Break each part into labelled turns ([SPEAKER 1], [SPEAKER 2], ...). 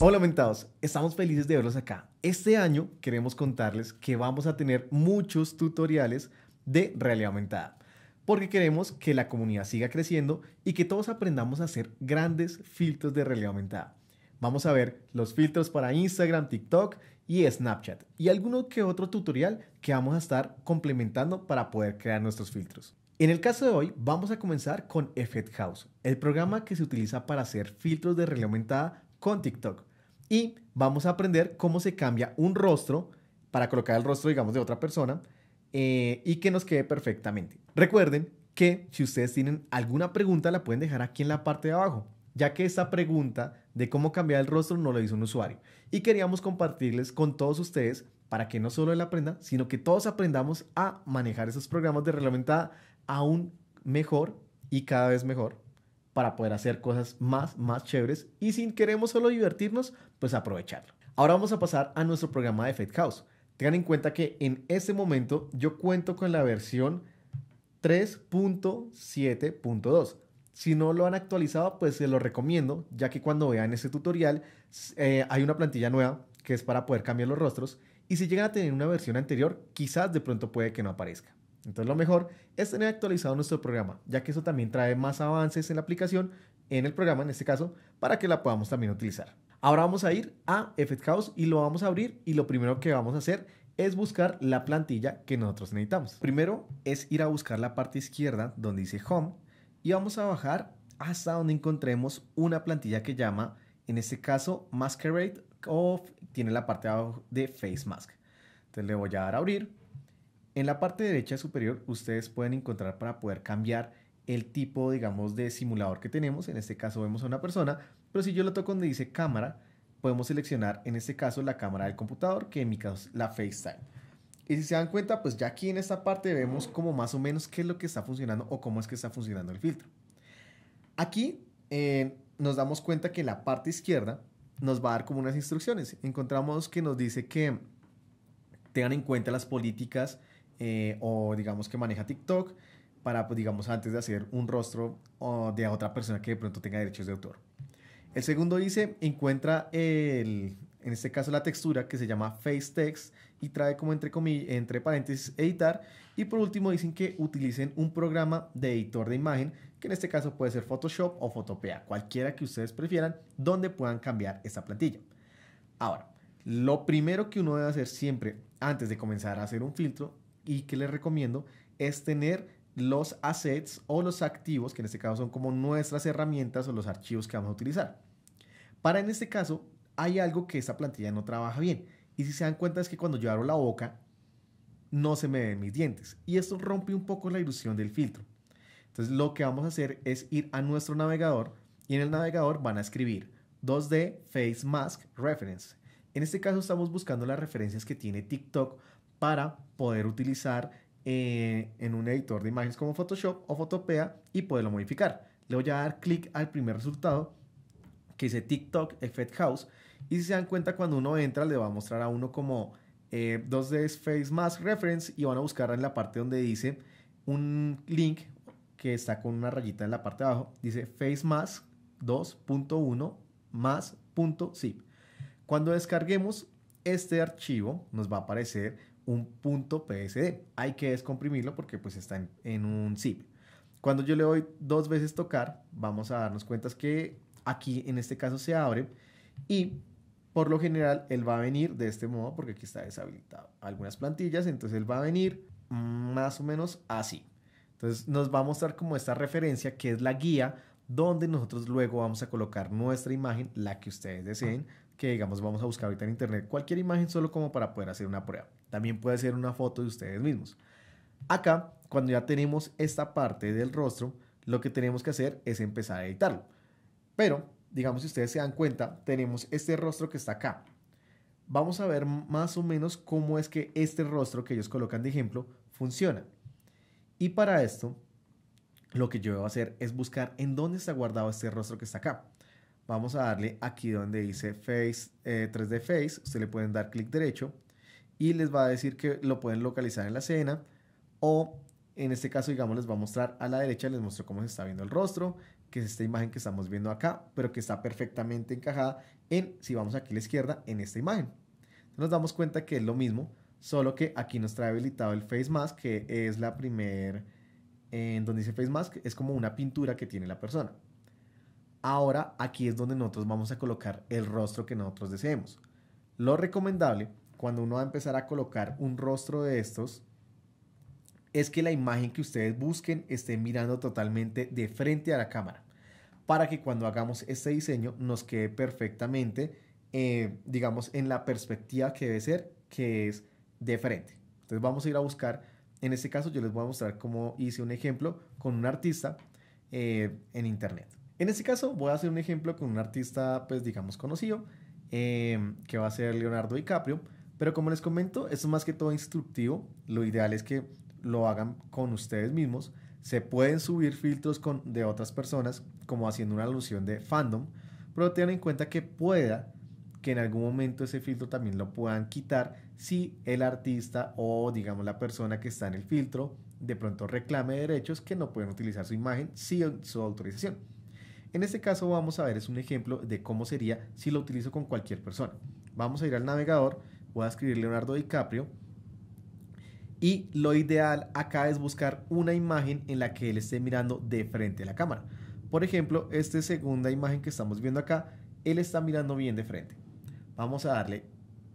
[SPEAKER 1] Hola aumentados, estamos felices de verlos acá. Este año queremos contarles que vamos a tener muchos tutoriales de realidad aumentada, porque queremos que la comunidad siga creciendo y que todos aprendamos a hacer grandes filtros de realidad aumentada. Vamos a ver los filtros para Instagram, TikTok y Snapchat y alguno que otro tutorial que vamos a estar complementando para poder crear nuestros filtros. En el caso de hoy vamos a comenzar con Effect House, el programa que se utiliza para hacer filtros de realidad aumentada con TikTok. Y vamos a aprender cómo se cambia un rostro para colocar el rostro, digamos, de otra persona eh, y que nos quede perfectamente. Recuerden que si ustedes tienen alguna pregunta, la pueden dejar aquí en la parte de abajo, ya que esta pregunta de cómo cambiar el rostro no lo hizo un usuario. Y queríamos compartirles con todos ustedes para que no solo él aprenda, sino que todos aprendamos a manejar esos programas de reglamentada aún mejor y cada vez mejor para poder hacer cosas más, más chéveres y si queremos solo divertirnos, pues aprovecharlo. Ahora vamos a pasar a nuestro programa de Fed House. Tengan en cuenta que en este momento yo cuento con la versión 3.7.2. Si no lo han actualizado, pues se lo recomiendo, ya que cuando vean este tutorial eh, hay una plantilla nueva que es para poder cambiar los rostros y si llegan a tener una versión anterior, quizás de pronto puede que no aparezca. Entonces lo mejor es tener actualizado nuestro programa, ya que eso también trae más avances en la aplicación, en el programa en este caso, para que la podamos también utilizar. Ahora vamos a ir a Effect House y lo vamos a abrir y lo primero que vamos a hacer es buscar la plantilla que nosotros necesitamos. Primero es ir a buscar la parte izquierda donde dice Home y vamos a bajar hasta donde encontremos una plantilla que llama, en este caso, Masquerade o tiene la parte de abajo de Face Mask. Entonces le voy a dar a abrir en la parte derecha superior ustedes pueden encontrar para poder cambiar el tipo, digamos, de simulador que tenemos. En este caso vemos a una persona, pero si yo lo toco donde dice cámara, podemos seleccionar en este caso la cámara del computador, que en mi caso es la FaceTime. Y si se dan cuenta, pues ya aquí en esta parte vemos como más o menos qué es lo que está funcionando o cómo es que está funcionando el filtro. Aquí eh, nos damos cuenta que la parte izquierda nos va a dar como unas instrucciones. Encontramos que nos dice que tengan en cuenta las políticas eh, o digamos que maneja TikTok para, pues, digamos, antes de hacer un rostro de otra persona que de pronto tenga derechos de autor. El segundo dice, encuentra en este caso la textura que se llama face text y trae como entre, entre paréntesis editar. Y por último dicen que utilicen un programa de editor de imagen, que en este caso puede ser Photoshop o Photopea, cualquiera que ustedes prefieran, donde puedan cambiar esta plantilla. Ahora, lo primero que uno debe hacer siempre antes de comenzar a hacer un filtro y que les recomiendo es tener los assets o los activos, que en este caso son como nuestras herramientas o los archivos que vamos a utilizar. Para en este caso, hay algo que esta plantilla no trabaja bien. Y si se dan cuenta es que cuando yo abro la boca, no se me ven mis dientes. Y esto rompe un poco la ilusión del filtro. Entonces lo que vamos a hacer es ir a nuestro navegador y en el navegador van a escribir 2D Face Mask Reference. En este caso estamos buscando las referencias que tiene TikTok para poder utilizar eh, en un editor de imágenes como Photoshop o Photopea y poderlo modificar. Le voy a dar clic al primer resultado que dice TikTok Effect House. Y si se dan cuenta, cuando uno entra, le va a mostrar a uno como eh, 2D Face Mask Reference y van a buscar en la parte donde dice un link que está con una rayita en la parte de abajo. Dice Face Mask 2.1 más .zip. Cuando descarguemos este archivo, nos va a aparecer un punto PSD. Hay que descomprimirlo porque pues está en, un zip. Cuando yo le doy dos veces tocar, vamos a darnos cuenta que aquí en este caso se abre y por lo general él va a venir de este modo porque aquí está deshabilitado algunas plantillas, entonces él va a venir más o menos así. Entonces nos va a mostrar como esta referencia que es la guía donde nosotros luego vamos a colocar nuestra imagen, la que ustedes deseen, que digamos vamos a buscar ahorita en internet cualquier imagen solo como para poder hacer una prueba. También puede ser una foto de ustedes mismos. Acá, cuando ya tenemos esta parte del rostro, lo que tenemos que hacer es empezar a editarlo. Pero, digamos, si ustedes se dan cuenta, tenemos este rostro que está acá. Vamos a ver más o menos cómo es que este rostro que ellos colocan de ejemplo funciona. Y para esto, lo que yo voy a hacer es buscar en dónde está guardado este rostro que está acá vamos a darle aquí donde dice Face 3D eh, Face, usted le pueden dar clic derecho y les va a decir que lo pueden localizar en la escena o en este caso, digamos, les va a mostrar a la derecha, les muestro cómo se está viendo el rostro, que es esta imagen que estamos viendo acá, pero que está perfectamente encajada en, si vamos aquí a la izquierda, en esta imagen. Nos damos cuenta que es lo mismo, solo que aquí nos trae habilitado el Face Mask, que es la primera en donde dice Face Mask, es como una pintura que tiene la persona. Ahora aquí es donde nosotros vamos a colocar el rostro que nosotros deseemos. Lo recomendable cuando uno va a empezar a colocar un rostro de estos es que la imagen que ustedes busquen esté mirando totalmente de frente a la cámara para que cuando hagamos este diseño nos quede perfectamente, eh, digamos, en la perspectiva que debe ser, que es de frente. Entonces vamos a ir a buscar, en este caso yo les voy a mostrar cómo hice un ejemplo con un artista eh, en internet. En este caso voy a hacer un ejemplo con un artista, pues digamos, conocido, em, que va a ser Leonardo DiCaprio, pero como les comento, esto es más que todo instructivo, lo ideal es que lo hagan con ustedes mismos, se pueden subir filtros de otras personas, como haciendo una alusión de fandom, pero tengan en cuenta que pueda que en algún momento ese filtro también lo puedan quitar si el artista o digamos la persona que está en el filtro de pronto reclame derechos que no pueden utilizar su imagen sin su autorización. En este caso vamos a ver, es un ejemplo de cómo sería si lo utilizo con cualquier persona. Vamos a ir al navegador, voy a escribir Leonardo DiCaprio y lo ideal acá es buscar una imagen en la que él esté mirando de frente a la cámara. Por ejemplo, esta segunda imagen que estamos viendo acá, él está mirando bien de frente. Vamos a darle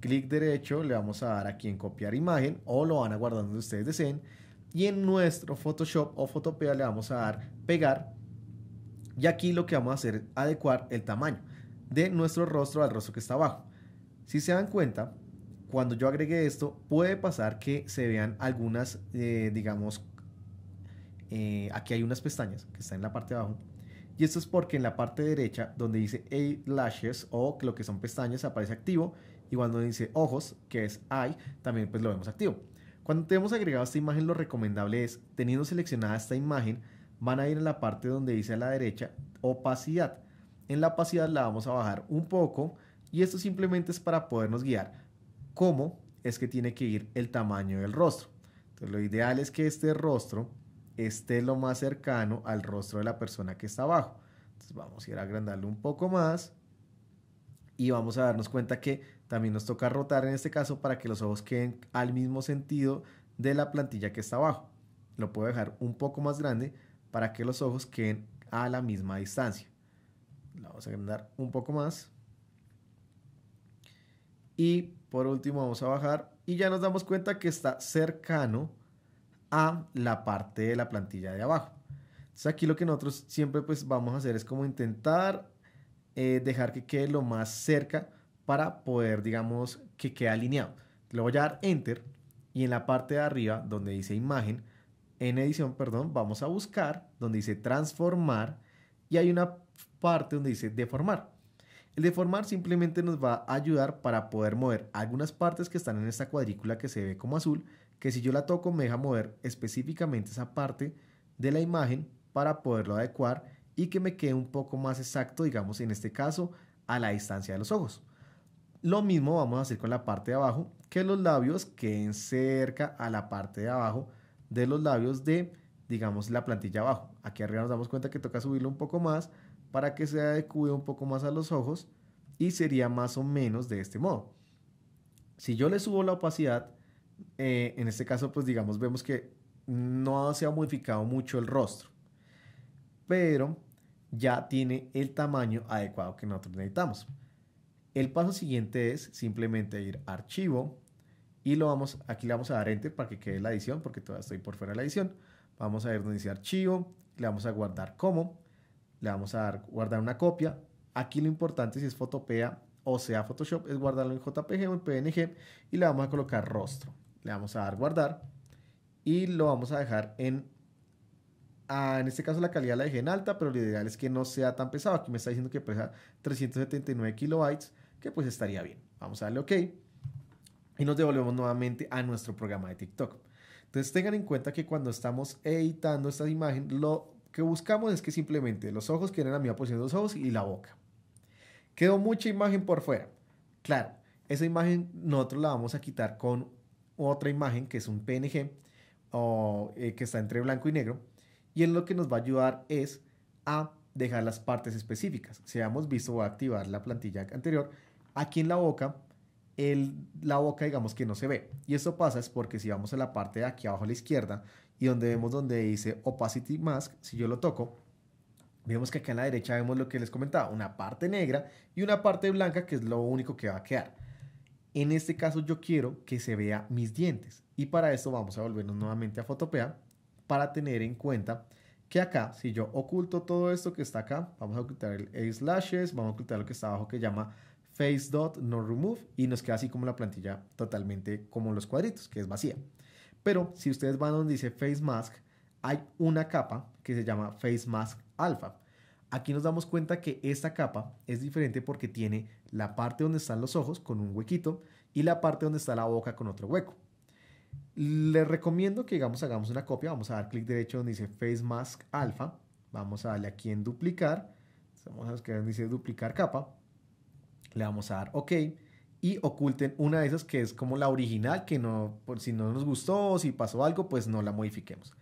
[SPEAKER 1] clic derecho, le vamos a dar aquí en copiar imagen o lo van a guardar donde ustedes deseen. Y en nuestro Photoshop o Photopea le vamos a dar pegar y aquí lo que vamos a hacer es adecuar el tamaño de nuestro rostro al rostro que está abajo. Si se dan cuenta, cuando yo agregué esto, puede pasar que se vean algunas, eh, digamos, eh, aquí hay unas pestañas que están en la parte de abajo. Y esto es porque en la parte derecha, donde dice eyelashes o lo que son pestañas, aparece activo. Y cuando dice ojos, que es eye, también pues lo vemos activo. Cuando tenemos agregado esta imagen, lo recomendable es, teniendo seleccionada esta imagen, van a ir en la parte donde dice a la derecha opacidad. En la opacidad la vamos a bajar un poco y esto simplemente es para podernos guiar cómo es que tiene que ir el tamaño del rostro. Entonces lo ideal es que este rostro esté lo más cercano al rostro de la persona que está abajo. Entonces vamos a ir a agrandarlo un poco más y vamos a darnos cuenta que también nos toca rotar en este caso para que los ojos queden al mismo sentido de la plantilla que está abajo. Lo puedo dejar un poco más grande para que los ojos queden a la misma distancia. La vamos a agrandar un poco más. Y por último vamos a bajar y ya nos damos cuenta que está cercano a la parte de la plantilla de abajo. Entonces aquí lo que nosotros siempre pues vamos a hacer es como intentar eh, dejar que quede lo más cerca para poder digamos que quede alineado. Le voy a dar enter y en la parte de arriba donde dice imagen en edición, perdón, vamos a buscar donde dice transformar y hay una parte donde dice deformar. El deformar simplemente nos va a ayudar para poder mover algunas partes que están en esta cuadrícula que se ve como azul, que si yo la toco me deja mover específicamente esa parte de la imagen para poderlo adecuar y que me quede un poco más exacto, digamos en este caso, a la distancia de los ojos. Lo mismo vamos a hacer con la parte de abajo, que los labios queden cerca a la parte de abajo de los labios de, digamos, la plantilla abajo. Aquí arriba nos damos cuenta que toca subirlo un poco más para que se adecue un poco más a los ojos y sería más o menos de este modo. Si yo le subo la opacidad, eh, en este caso, pues digamos, vemos que no se ha modificado mucho el rostro, pero ya tiene el tamaño adecuado que nosotros necesitamos. El paso siguiente es simplemente ir a archivo, y lo vamos, aquí le vamos a dar enter para que quede la edición, porque todavía estoy por fuera de la edición. Vamos a ir donde dice archivo, le vamos a guardar como, le vamos a dar, guardar una copia. Aquí lo importante si es fotopea o sea Photoshop es guardarlo en JPG o en PNG y le vamos a colocar rostro. Le vamos a dar guardar y lo vamos a dejar en en este caso la calidad la dejé en alta, pero lo ideal es que no sea tan pesado. Aquí me está diciendo que pesa 379 kilobytes, que pues estaría bien. Vamos a darle OK y nos devolvemos nuevamente a nuestro programa de TikTok. Entonces tengan en cuenta que cuando estamos editando esta imagen, lo que buscamos es que simplemente los ojos queden a la misma posición de los ojos y la boca. Quedó mucha imagen por fuera. Claro, esa imagen nosotros la vamos a quitar con otra imagen que es un PNG o, eh, que está entre blanco y negro. Y en lo que nos va a ayudar es a dejar las partes específicas. Si hemos visto, voy a activar la plantilla anterior. Aquí en la boca la boca digamos que no se ve. Y esto pasa es porque si vamos a la parte de aquí abajo a la izquierda y donde vemos donde dice Opacity Mask, si yo lo toco, vemos que acá en la derecha vemos lo que les comentaba, una parte negra y una parte blanca que es lo único que va a quedar. En este caso yo quiero que se vea mis dientes y para eso vamos a volvernos nuevamente a Photopea. para tener en cuenta que acá, si yo oculto todo esto que está acá, vamos a ocultar el slashes, vamos a ocultar lo que está abajo que llama face dot no remove y nos queda así como la plantilla totalmente como los cuadritos, que es vacía. Pero si ustedes van donde dice face mask, hay una capa que se llama face mask alpha. Aquí nos damos cuenta que esta capa es diferente porque tiene la parte donde están los ojos con un huequito y la parte donde está la boca con otro hueco. Les recomiendo que digamos hagamos una copia, vamos a dar clic derecho donde dice Face Mask Alpha, vamos a darle aquí en duplicar, vamos a que donde dice duplicar capa le vamos a dar OK y oculten una de esas que es como la original, que no, por si no nos gustó, o si pasó algo, pues no la modifiquemos.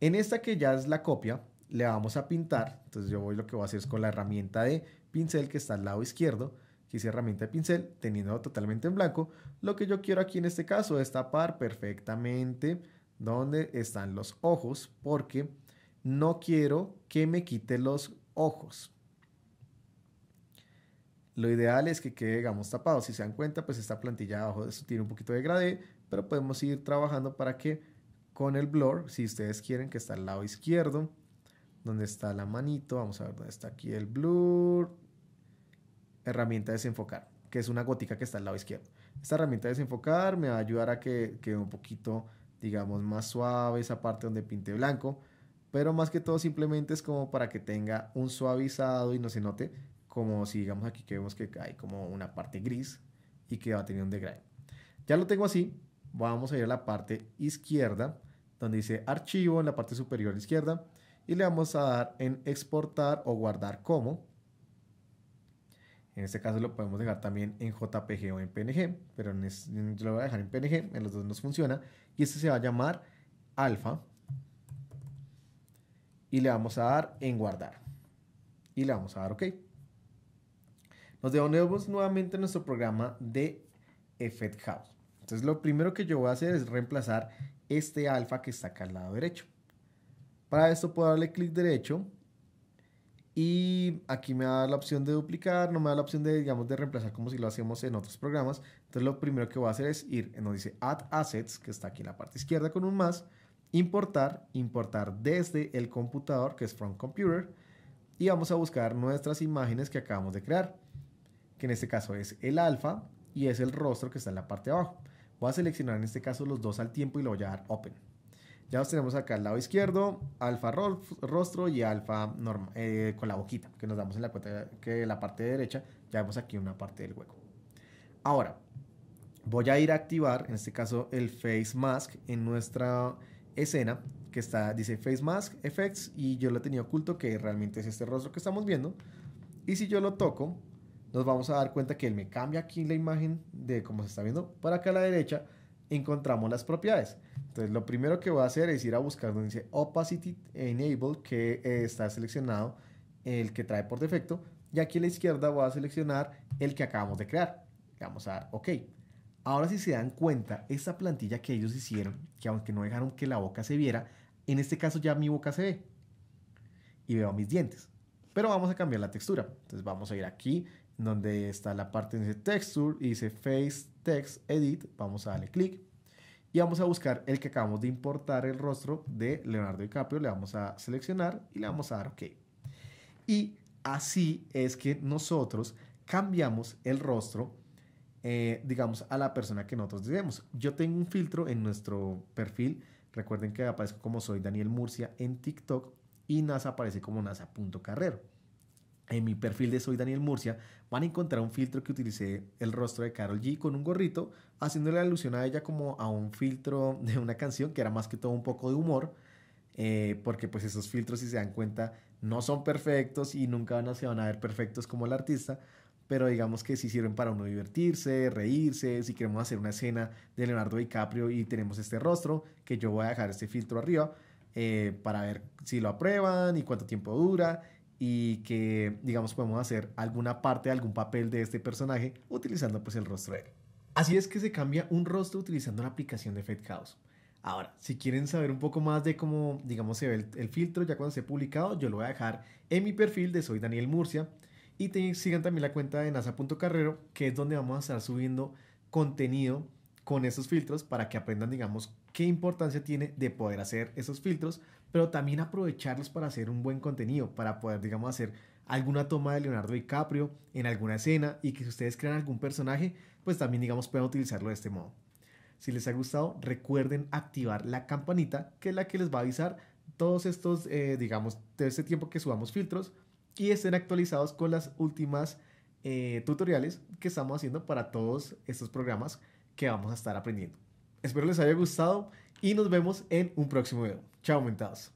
[SPEAKER 1] En esta que ya es la copia, le vamos a pintar, entonces yo voy lo que voy a hacer es con la herramienta de pincel que está al lado izquierdo, que es herramienta de pincel, teniendo totalmente en blanco, lo que yo quiero aquí en este caso es tapar perfectamente donde están los ojos, porque no quiero que me quite los ojos, lo ideal es que quede, digamos, tapado. Si se dan cuenta, pues esta plantilla abajo eso tiene un poquito de gradé, pero podemos ir trabajando para que con el blur, si ustedes quieren, que está al lado izquierdo, donde está la manito, vamos a ver dónde está aquí el blur, herramienta desenfocar, que es una gótica que está al lado izquierdo. Esta herramienta desenfocar me va a ayudar a que quede un poquito, digamos, más suave esa parte donde pinte blanco, pero más que todo simplemente es como para que tenga un suavizado y no se note como si digamos aquí que vemos que hay como una parte gris y que va a tener un degrade. Ya lo tengo así, vamos a ir a la parte izquierda donde dice archivo en la parte superior izquierda y le vamos a dar en exportar o guardar como. En este caso lo podemos dejar también en JPG o en PNG, pero yo lo voy a dejar en PNG, en los dos nos funciona. Y este se va a llamar alfa. Y le vamos a dar en guardar. Y le vamos a dar OK nos devolvemos nuevamente a nuestro programa de Effect House. Entonces lo primero que yo voy a hacer es reemplazar este alfa que está acá al lado derecho. Para esto puedo darle clic derecho y aquí me da la opción de duplicar, no me da la opción de, digamos, de reemplazar como si lo hacíamos en otros programas. Entonces lo primero que voy a hacer es ir, nos dice Add Assets, que está aquí en la parte izquierda con un más, importar, importar desde el computador, que es From Computer, y vamos a buscar nuestras imágenes que acabamos de crear en este caso es el alfa y es el rostro que está en la parte de abajo. Voy a seleccionar en este caso los dos al tiempo y lo voy a dar open. Ya los tenemos acá al lado izquierdo, alfa rostro y alfa normal, eh, con la boquita, que nos damos en la cuenta que la parte derecha ya vemos aquí una parte del hueco. Ahora, voy a ir a activar, en este caso, el Face Mask en nuestra escena, que está, dice Face Mask Effects, y yo lo tenía oculto, que realmente es este rostro que estamos viendo. Y si yo lo toco, nos vamos a dar cuenta que él me cambia aquí la imagen de cómo se está viendo para acá a la derecha, encontramos las propiedades. Entonces lo primero que voy a hacer es ir a buscar donde dice Opacity Enable, que eh, está seleccionado el que trae por defecto, y aquí a la izquierda voy a seleccionar el que acabamos de crear. Vamos a dar OK. Ahora si se dan cuenta, esta plantilla que ellos hicieron, que aunque no dejaron que la boca se viera, en este caso ya mi boca se ve y veo mis dientes. Pero vamos a cambiar la textura. Entonces vamos a ir aquí donde está la parte de texture y dice face text edit, vamos a darle clic y vamos a buscar el que acabamos de importar el rostro de Leonardo DiCaprio, le vamos a seleccionar y le vamos a dar OK. Y así es que nosotros cambiamos el rostro, eh, digamos, a la persona que nosotros deseemos. Yo tengo un filtro en nuestro perfil, recuerden que aparezco como soy Daniel Murcia en TikTok y NASA aparece como NASA.carrero en mi perfil de Soy Daniel Murcia van a encontrar un filtro que utilicé el rostro de Carol G con un gorrito, haciéndole alusión a ella como a un filtro de una canción que era más que todo un poco de humor, eh, porque pues esos filtros si se dan cuenta no son perfectos y nunca van a, se van a ver perfectos como el artista, pero digamos que si sirven para uno divertirse, reírse, si queremos hacer una escena de Leonardo DiCaprio y tenemos este rostro, que yo voy a dejar este filtro arriba eh, para ver si lo aprueban y cuánto tiempo dura y que, digamos, podemos hacer alguna parte, algún papel de este personaje utilizando pues el rostro de él. Así es que se cambia un rostro utilizando la aplicación de Fed Ahora, si quieren saber un poco más de cómo, digamos, se ve el, filtro ya cuando se ha publicado, yo lo voy a dejar en mi perfil de Soy Daniel Murcia. Y te, sigan también la cuenta de nasa.carrero, que es donde vamos a estar subiendo contenido con esos filtros para que aprendan, digamos, qué importancia tiene de poder hacer esos filtros pero también aprovecharlos para hacer un buen contenido, para poder, digamos, hacer alguna toma de Leonardo DiCaprio en alguna escena y que si ustedes crean algún personaje, pues también, digamos, puedan utilizarlo de este modo. Si les ha gustado, recuerden activar la campanita, que es la que les va a avisar todos estos, eh, digamos, de este tiempo que subamos filtros y estén actualizados con las últimas eh, tutoriales que estamos haciendo para todos estos programas que vamos a estar aprendiendo. Espero les haya gustado y nos vemos en un próximo video. Tchau, Mintaço.